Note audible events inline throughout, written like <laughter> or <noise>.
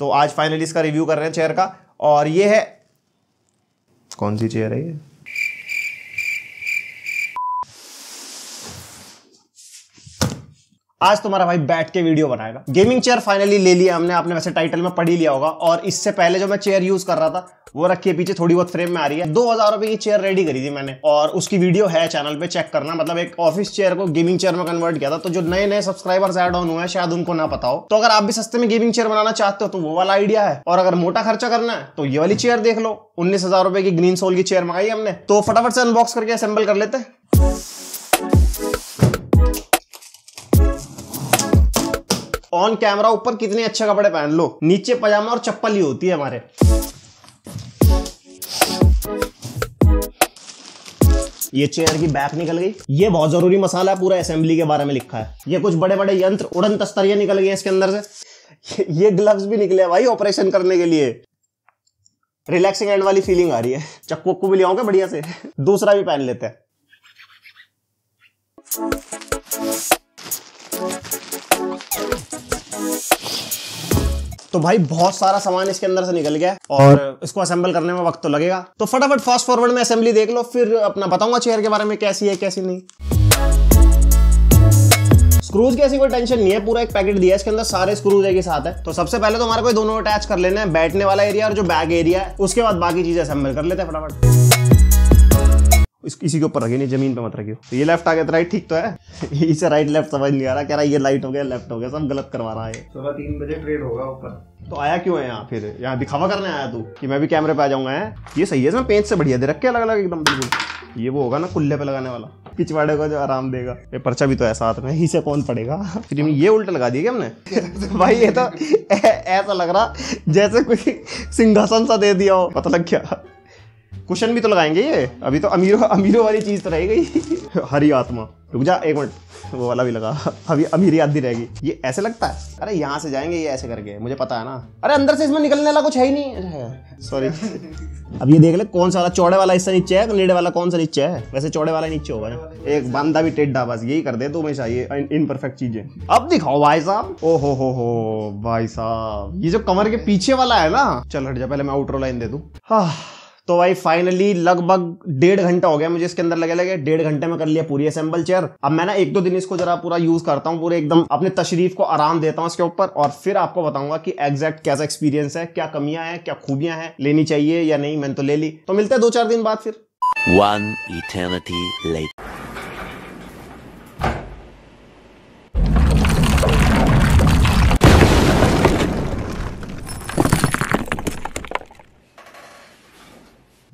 तो आज फाइनली इसका रिव्यू कर रहे हैं चेयर का और ये है कौन सी चेयर है ये आज तुम्हारा भाई बैठ के वीडियो बनाएगा गेमिंग चेयर फाइनली ले लिया हमने आपने वैसे टाइटल में पढ़ी लिया होगा और इससे पहले जो मैं चेयर यूज कर रहा था वो रखिए पीछे थोड़ी बहुत फ्रेम में आ रही है दो हजार रुपए की चेयर रेडी करी थी मैंने और उसकी वीडियो है चैनल पे चेक करना मतलब एक ऑफिस चेयर को गेमिंग चेयर में कन्वर्ट किया था तो जो नए नए सब्सक्राइबर्स एड ऑन हुए हैं शायद उनको ना पता हो तो अगर आप भी सस्ते में गेमिंग चेयर बनाना चाहते हो तो वो वाला आइडिया है और अगर मोटा खर्चा करना है तो ये वाली चेयर देख लो उन्नीस हजार रुपए की ग्रीन सोल की चेयर मंगाई हमने तो फटाफट से अनबॉक्स करके असेंबल कर लेते हैं ऑन कैमरा ऊपर कितने अच्छे कपड़े पहन लो नीचे पजामा और चप्पल ही होती है हमारे ये चेयर की बैक निकल गई ये बहुत जरूरी मसाला है पूरा असेंबली के बारे में लिखा है ये कुछ बड़े बड़े यंत्र उड़न तस्तरिया निकल गई इसके अंदर से ये ग्लव्स भी निकले भाई ऑपरेशन करने के लिए रिलैक्सिंग एंड वाली फीलिंग आ रही है चक्कू उक्कू भी लिया बढ़िया से दूसरा भी पहन लेते हैं तो भाई बहुत सारा सामान इसके अंदर से निकल गया और इसको असेंबल करने में वक्त तो लगेगा तो फटाफट फास्ट फॉरवर्ड में असेंबली देख लो फिर अपना बताऊंगा चेयर के बारे में कैसी है कैसी नहीं स्क्रूज की ऐसी कोई टेंशन नहीं है पूरा एक पैकेट दिया है इसके अंदर सारे स्क्रूज एक साथ है तो सबसे पहले तो हमारे को दोनों अटैच कर लेना है बैठने वाला एरिया और जो बैग एरिया है उसके बाद बाकी चीजें असेंबल कर लेते हैं फटाफट इसी के ऊपर रखे नहीं जमीन पे मत रखियो तो ये लेफ्ट आ गया तो राइट ठीक तो है <laughs> इसे राइट लेफ्ट समझ नहीं आ रहा कह रहा ये लाइट हो गया लेफ्ट हो गया सब गलत करवा रहा है सुबह तीन बजे ट्रेड होगा ऊपर तो आया क्यों है यहाँ फिर यहाँ दिखावा करने आया तू कि मैं भी कैमरे पे आ जाऊंगा है ये सही है ना पेंच से बढ़िया दे रखे अलग अलग एकदम बिल्कुल ये वो होगा ना कुल्ले पे लगाने वाला पिछवाड़े को जो आराम देगा ये पर्चा भी तो है साथ में इसे कौन पड़ेगा <laughs> फिर ये उल्टा लगा दिया क्या हमने <laughs> भाई ये तो ऐसा लग रहा जैसे कोई सिंहासन सा दे दिया हो पता लग गया कुशन भी तो लगाएंगे ये अभी तो अमीरों अमीरों वाली चीज़ तो रह गई हरी आत्मा रुक जा एक मिनट वो वाला भी लगा अभी अमीरी भी रहेगी ये ऐसे लगता है अरे यहाँ से जाएंगे ये ऐसे करके मुझे पता है ना अरे अंदर से इसमें निकलने वाला कुछ है ही नहीं सॉरी अच्छा, <laughs> अब ये देख ले कौन सा वाला चौड़े वाला हिस्सा नीचे है लेड़े वाला कौन सा नीचे है वैसे चौड़े वाला नीचे होगा एक बंदा भी टेडा बस यही कर दे तो हमेशा ये इन परफेक्ट चीजें अब दिखाओ भाई साहब ओ हो हो हो भाई साहब ये जो कमर के पीछे वाला है ना चल हट जा पहले मैं आउटर लाइन दे दू हाँ तो भाई फाइनली लगभग डेढ़ घंटा हो गया मुझे इसके अंदर लगे लगे डेढ़ घंटे में कर लिया पूरी असेंबल चेयर अब मैं ना एक दो दिन इसको जरा पूरा यूज करता हूँ पूरे एकदम अपने तशरीफ को आराम देता हूँ इसके ऊपर और फिर आपको बताऊंगा कि एग्जैक्ट कैसा एक्सपीरियंस है क्या कमियां हैं क्या खूबियां हैं लेनी चाहिए या नहीं मैंने तो ले ली तो मिलते हैं दो चार दिन बाद फिर One eternity later.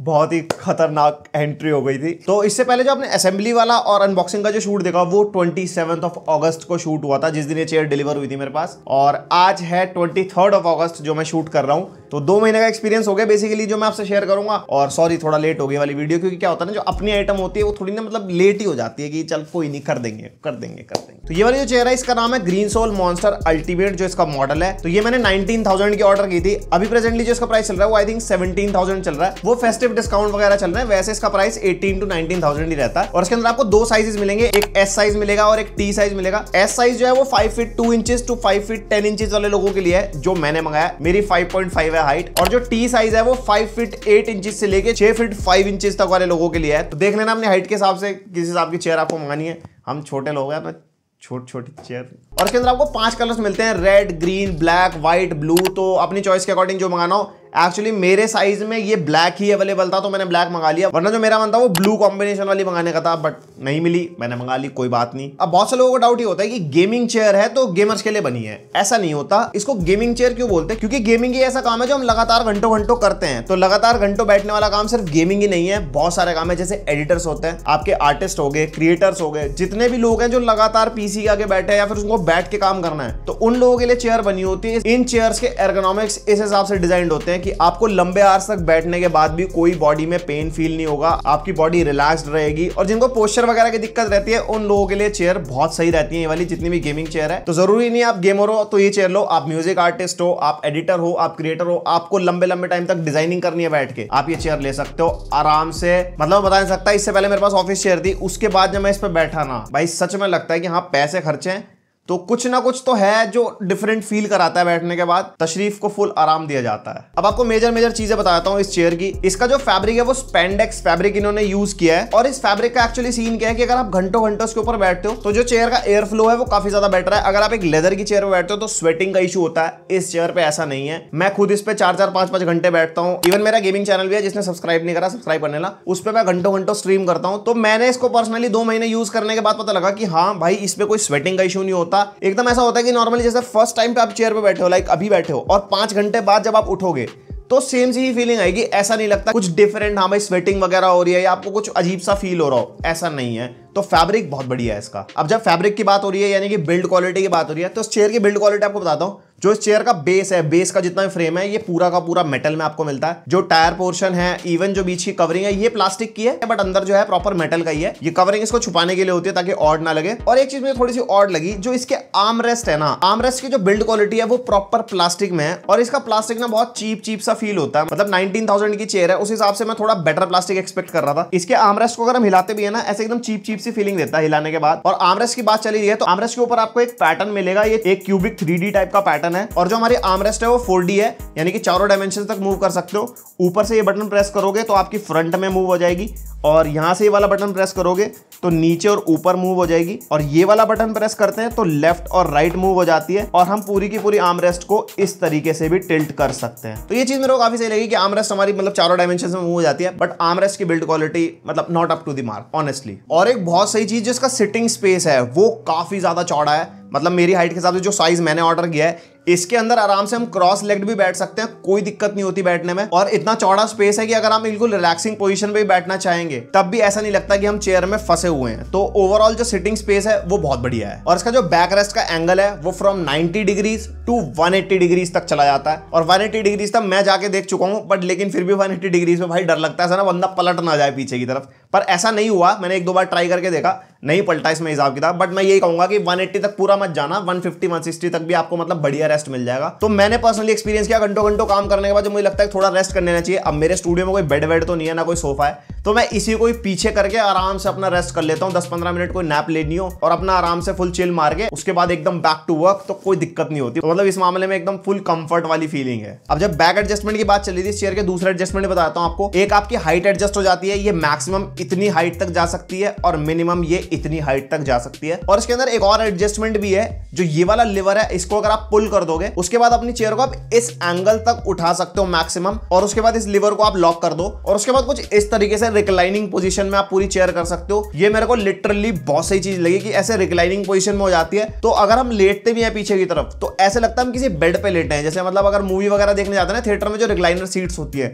बहुत ही खतरनाक एंट्री हो गई थी तो इससे पहले जो आपने असेंबली वाला और अनबॉक्सिंग का जो शूट देखा वो ट्वेंटी ऑफ अगस्त को शूट हुआ था जिस दिन ये चेयर डिलीवर हुई थी मेरे पास और आज है ट्वेंटी ऑफ अगस्त जो मैं शूट कर रहा हूँ तो दो महीने का एक्सपीरियंस हो गया बेसिकली जो मैं आपसे शेयर करूंगा और सॉरी थोड़ा लेट हो गई वाली वीडियो क्योंकि क्या होता है ना जो अपनी आइटम होती है वो थोड़ी ना मतलब लेट ही हो जाती है कि चल कोई नहीं कर देंगे कर देंगे कर देंगे तो ये वाली जो चेहरा है इसका नाम है ग्रीन सोल मॉन्स्टर अल्टीमेट जो इसका मॉडल है तो ये मैंने नाइनटीन की ऑर्डर की थी अभी प्रेजेंटली जो इसका प्राइस चल रहा है वो आई थिंक सेवेंटीन चल रहा है वो फेस्टिव डिस्काउंट वगैरह चल रहा है वैसे इसका प्राइस एटीन टू नाइनटीन ही रहता है और इसके अंदर आपको दो साइजेस मिलेंगे एक एस साइज मिलेगा और एक टी साइज मिलेगा एस साइज जो है वो five feet two inches to five feet ten inches वाले लोगों के लिए है जो मैंने मंगाया मेरी फाइव पॉइंट फाइव हुआ है हाइट और जो टी साइज है वो फाइव फीट एट इंच से लेके छह फीट फाइव इंच तक वाले लोगों के लिए है तो देख लेना अपने हाइट के हिसाब से किस हिसाब की चेयर आपको मंगानी है हम छोटे लोग हैं छोटी छोटी चेयर और इसके अंदर आपको पांच कलर्स मिलते हैं red green black white blue तो अपनी चॉइस के अकॉर्डिंग जो मंगाना हो एक्चुअली मेरे साइज में ये ब्लैक ही अवेलेबल था तो मैंने ब्लैक मंगा लिया वरना जो मेरा मन था वो ब्लू कॉम्बिनेशन वाली मंगाने का था बट नहीं मिली मैंने मंगा ली कोई बात नहीं अब बहुत से लोगों को डाउट ही होता है कि गेमिंग चेयर है तो गेमर्स के लिए बनी है ऐसा नहीं होता इसको गेमिंग चेयर क्यों बोलते हैं क्योंकि गेमिंग ही ऐसा काम है जो हम लगातार घंटों घंटों करते हैं तो लगातार घंटों बैठने वाला काम सिर्फ गेमिंग ही नहीं है बहुत सारे काम है जैसे एडिटर्स होते हैं आपके आर्टिस्ट हो गए क्रिएटर्स हो गए जितने भी लोग हैं जो लगातार पीसी के आगे बैठे हैं या फिर उसको बैठ के काम करना है तो उन लोगों के लिए चेयर बनी होती है इन चेयर्स के एर्गोनॉमिक्स इस हिसाब से डिजाइन होते हैं कि आपको लंबे आर्स तक बैठने के बाद भी कोई बॉडी में पेन फील नहीं होगा आपकी बॉडी रिलैक्स रहेगी और जिनको पोस्चर वगैरह की दिक्कत रहती है उन लोगों के लिए चेयर बहुत सही रहती है ये वाली जितनी भी गेमिंग चेयर है तो जरूरी नहीं आप गेमर हो तो ये चेयर लो आप म्यूजिक आर्टिस्ट हो आप एडिटर हो आप क्रिएटर हो आपको लंबे लंबे टाइम तक डिजाइनिंग करनी है बैठ के आप ये चेयर ले सकते हो आराम से मतलब बता नहीं सकता इससे पहले मेरे पास ऑफिस चेयर थी उसके बाद जब मैं इस पर बैठा ना भाई सच में लगता है कि हाँ पैसे खर्चे हैं तो कुछ ना कुछ तो है जो डिफरेंट फील कराता है बैठने के बाद तशरीफ को फुल आराम दिया जाता है अब आपको मेजर मेजर चीजें बताता हूँ इस चेयर की इसका जो फैब्रिक है वो स्पेंडेक्स फैब्रिक इन्होंने यूज किया है और इस फैब्रिक का एक्चुअली सीन क्या है कि अगर आप घंटों घंटों के ऊपर बैठते हो तो जो चेयर का एयर फ्लो है वो काफी ज्यादा बेटर है अगर आप एक लेदर की चेयर पर बैठते हो तो स्वेटिंग का इशू होता है इस चेयर पर ऐसा नहीं है मैं खुद इस पर चार चार पांच पांच घंटे बैठता हूँ इवन मेरा गेमिंग चैनल भी है जिसने सब्सक्राइब नहीं करा सब्सक्राइब करने ला उस पर मैं घंटों घंटों स्ट्रीम करता हूँ तो मैंने इसको पर्सनली दो महीने यूज करने के बाद पता लगा कि हाँ भाई इस पर कोई स्वेटिंग का इशू नहीं होता होता एकदम ऐसा होता है कि नॉर्मली जैसे फर्स्ट टाइम पे आप चेयर पे बैठे हो लाइक अभी बैठे हो और पांच घंटे बाद जब आप उठोगे तो सेम सी ही फीलिंग आएगी ऐसा नहीं लगता कुछ डिफरेंट हाँ भाई स्वेटिंग वगैरह हो रही है या आपको कुछ अजीब सा फील हो रहा हो ऐसा नहीं है तो फैब्रिक बहुत बढ़िया है इसका अब जब फैब्रिक की बात हो रही है यानी कि बिल्ड क्वालिटी की बात हो रही है तो इस चेयर की बिल्ड क्वालिटी आपको बताता हूँ जो इस चेयर का बेस है बेस का जितना भी फ्रेम है ये पूरा का पूरा मेटल में आपको मिलता है जो टायर पोर्शन है इवन जो बीच की कवरिंग है ये प्लास्टिक की है बट अंदर जो है प्रॉपर मेटल का ही है ये कवरिंग इसको छुपाने के लिए होती है ताकि ऑड ना लगे और एक चीज मुझे थोड़ी सी ऑड लगी जो इसके आर्म रेस्ट है ना आर्म रेस्ट की जो बिल्ड क्वालिटी है वो प्रॉपर प्लास्टिक में है और इसका प्लास्टिक ना बहुत चीप चीप सा फील होता है मतलब नाइनटीन थाउजेंड की चेयर है उस हिसाब से मैं थोड़ा बेटर प्लास्टिक एक्सपेक्ट कर रहा था इसके आमरेस्ट को अगर हम हिलाते भी है ना ऐसे एकदम चीप चीप सी फीलिंग देता है हिलाने के बाद और आमरेस्ट की बात चली रही है तो आमरेस्ट के ऊपर आपको एक पैटर्न मिलेगा ये एक क्यूबिक थ्री टाइप का पैटर्न बटन है और जो हमारी आर्मरेस्ट है वो फोर है यानी कि चारों डायमेंशन तक मूव कर सकते हो ऊपर से ये बटन प्रेस करोगे तो आपकी फ्रंट में मूव हो जाएगी और यहां से ये वाला बटन प्रेस करोगे तो नीचे और ऊपर मूव हो जाएगी और ये वाला बटन प्रेस करते हैं तो लेफ्ट और राइट मूव हो जाती है और हम पूरी की पूरी आमरेस्ट को इस तरीके से भी टिल्ट कर सकते हैं तो ये चीज मेरे को काफी सही लगी कि आर्म हमारी मतलब चारों डायमेंशन में मूव हो जाती है बट आमरेस्ट की बिल्ड क्वालिटी मतलब not up to the mark honestly और एक बहुत सही चीज जिसका सिटिंग स्पेस है वो काफी ज्यादा चौड़ा है मतलब मेरी हाइट के हिसाब से जो साइज मैंने ऑर्डर किया है इसके अंदर आराम से हम क्रॉस लेग्ड भी बैठ सकते हैं कोई दिक्कत नहीं होती बैठने में और इतना चौड़ा स्पेस है कि अगर हम बिल्कुल रिलैक्सिंग पोजीशन पे भी बैठना चाहेंगे करेंगे तब भी ऐसा नहीं लगता कि हम चेयर में फंसे हुए हैं तो ओवरऑल जो सिटिंग स्पेस है वो बहुत बढ़िया है और इसका जो बैक रेस्ट का एंगल है वो फ्रॉम 90 डिग्रीज टू 180 डिग्रीज तक चला जाता है और 180 डिग्रीज तक मैं जाके देख चुका हूँ बट लेकिन फिर भी 180 डिग्रीज में भाई डर लगता है ना बंदा पलट ना जाए पीछे की तरफ पर ऐसा नहीं हुआ मैंने एक दो बार ट्राई करके देखा नहीं पलटा इसमें हिसाब किताब बट मैं यही कहूंगा कि 180 तक पूरा मत जाना 150 160 तक भी आपको मतलब बढ़िया रेस्ट मिल जाएगा तो मैंने पर्सनली एक्सपीरियंस किया घंटों घंटों काम करने के बाद जो मुझे लगता है थोड़ा रेस्ट कर लेना चाहिए अब मेरे स्टूडियो में कोई बेड वेड तो नहीं है ना कोई सोफा है तो मैं इसी को ही पीछे करके आराम से अपना रेस्ट कर लेता हूँ दस पंद्रह मिनट कोई नैप लेनी हो और अपना आराम से फुल चिल मार के उसके बाद एकदम बैक टू वर्क तो कोई दिक्कत नहीं होती तो मतलब इस मामले में एकदम फुल कंफर्ट वाली फीलिंग है अब जब बैक एडजस्टमेंट की बात चली थी चेयर के दूसरे एडजस्टमेंट बताता हूँ आपको एक आपकी हाइट एडजस्ट हो जाती है ये मैक्सिमम इतनी हाइट तक जा सकती है और मिनिमम ये इतनी हाइट तक जा सकती है और इसके अंदर एक और एडजस्टमेंट भी है जो ये वाला लिवर है इसको अगर आप पुल कर दोगे उसके बाद अपनी चेयर को आप इस एंगल तक उठा सकते हो मैक्सिमम और उसके बाद इस लिवर को आप लॉक कर दो और उसके बाद कुछ इस तरीके से रिक्लाइनिंग पोजीशन में आप पूरी चेयर कर सकते हो ये मेरे को लिटरली बहुत सही चीज लगी कि ऐसे रिक्लाइनिंग पोजीशन में हो जाती है तो अगर हम लेटते भी हैं पीछे की तरफ तो ऐसे लगता है हम किसी बेड पे लेटे हैं जैसे मतलब अगर मूवी वगैरह देखने जाते हैं थिएटर में जो रिक्लाइनर सीट्स होती है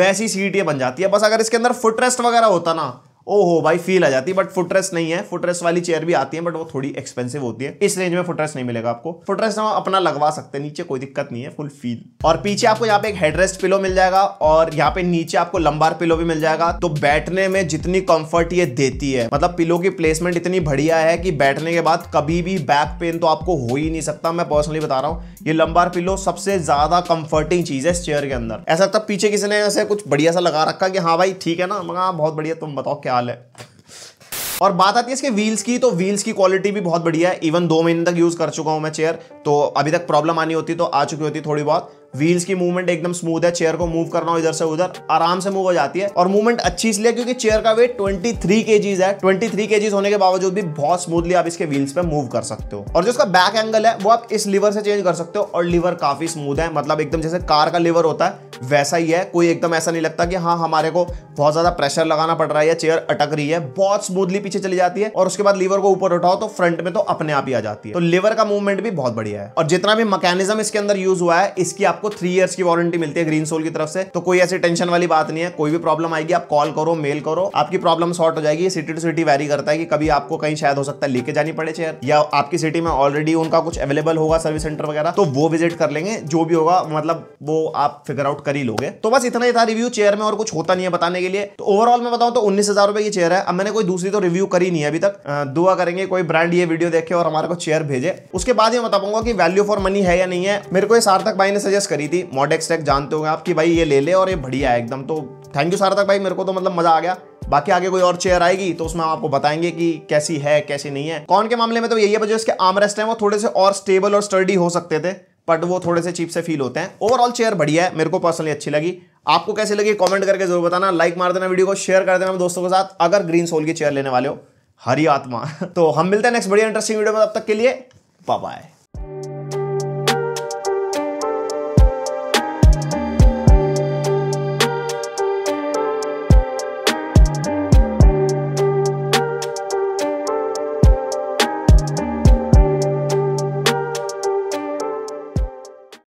वैसी सीट ये बन जाती है बस अगर इसके अंदर फुटरेस्ट वगैरह होता ना ओहो भाई फील आ जाती है बट फुटरेस नहीं है फुटरेस वाली चेयर भी आती है बट वो थोड़ी एक्सपेंसिव होती है इस रेंज में फुटरेस नहीं मिलेगा आपको फुटरेस हम अपना लगवा सकते हैं नीचे कोई दिक्कत नहीं है फुल फील और पीछे आपको यहाँ पे एक हेडरेस्ट पिलो मिल जाएगा और यहाँ पे नीचे आपको लंबार पिलो भी मिल जाएगा तो बैठने में जितनी कंफर्ट ये देती है मतलब पिलो की प्लेसमेंट इतनी बढ़िया है कि बैठने के बाद कभी भी बैक पेन तो आपको हो ही नहीं सकता मैं पर्सनली बता रहा हूँ ये लंबार पिलो सबसे ज्यादा कंफर्टिंग चीज है इस चेयर के अंदर ऐसा लगता पीछे किसी ने ऐसे कुछ बढ़िया सा लगा रखा कि हाँ भाई ठीक है ना मगर हाँ, बहुत बढ़िया तुम बताओ क्या हाल है और बात आती है इसके व्हील्स की तो व्हील्स की क्वालिटी भी बहुत बढ़िया है इवन दो महीने तक यूज़ कर चुका हूं मैं चेयर तो अभी तक प्रॉब्लम आनी होती तो आ चुकी होती थोड़ी बहुत व्हील्स की मूवमेंट एकदम स्मूथ है चेयर को मूव करना हो इधर से उधर आराम से मूव हो जाती है और मूवमेंट अच्छी इसलिए क्योंकि चेयर का वेट 23 थ्री है 23 थ्री होने के बावजूद भी बहुत स्मूथली आप इसके व्हील्स पे मूव कर सकते हो और जो इसका बैक एंगल है वो आप इस लीवर से चेंज कर सकते हो और लीवर काफी स्मूथ है मतलब एकदम जैसे कार का लीवर होता है वैसा ही है कोई एकदम ऐसा नहीं लगता कि हाँ हमारे को बहुत ज़्यादा प्रेशर लगाना पड़ रहा है या चेयर अटक रही है बहुत स्मूथली पीछे चली जाती है और उसके बाद लीवर को ऊपर उठाओ तो फ्रंट में तो अपने आप ही आ जाती है तो लीवर का मूवमेंट भी बहुत बढ़िया है और जितना भी मैकेनिज्म इसके अंदर यूज हुआ है इसकी आपको थ्री ईयर्स की वारंटी मिलती है ग्रीन सोल की तरफ से तो कोई ऐसी टेंशन वाली बात नहीं है कोई भी प्रॉब्लम आएगी आप कॉल करो मेल करो आपकी प्रॉब्लम सॉर्ट हो जाएगी सिटी टू सिटी वैरी करता है कि कभी आपको कहीं शायद हो सकता है लेके जानी पड़े चेयर या आपकी सिटी में ऑलरेडी उनका कुछ अवेलेबल होगा सर्विस सेंटर वगैरह तो वो विजिट कर लेंगे जो भी होगा मतलब वो आप फिगर आउट कर ही लोगे तो बस इतना ही था रिव्यू चेयर में और कुछ होता नहीं है बताने के लिए तो ओवरऑल मैं बताऊं तो उन्नीस हजार रुपए की चेयर है अब मैंने कोई दूसरी तो रिव्यू करी नहीं है अभी तक दुआ करेंगे कोई ब्रांड ये वीडियो देखे और हमारे को चेयर भेजे उसके बाद ही बता पाऊंगा कि वैल्यू फॉर मनी है या नहीं है मेरे को ये सार्थक भाई ने सजेस्ट करी थी मॉडेक्स टेक जानते होंगे आप भाई ये ले ले और ये बढ़िया है एकदम तो थैंक यू सार्थक भाई मेरे को तो मतलब मजा आ गया बाकी आगे कोई और चेयर आएगी तो उसमें हम आपको बताएंगे कि कैसी है कैसी नहीं है कौन के मामले में तो यही है जो इसके आमरेस्ट हैं वो थोड़े से और स्टेबल और स्टडी हो सकते थे बट वो थोड़े से चीप से फील होते हैं ओवरऑल चेयर बढ़िया है मेरे को पर्सनली अच्छी लगी आपको कैसे लगी कमेंट करके जरूर बताना लाइक मार देना वीडियो को शेयर कर देना दोस्तों के साथ अगर ग्रीन सोल की चेयर लेने वाले हो हरी आत्मा <laughs> तो हम मिलते हैं नेक्स्ट बढ़िया इंटरेस्टिंग वीडियो में तब तक के लिए बाय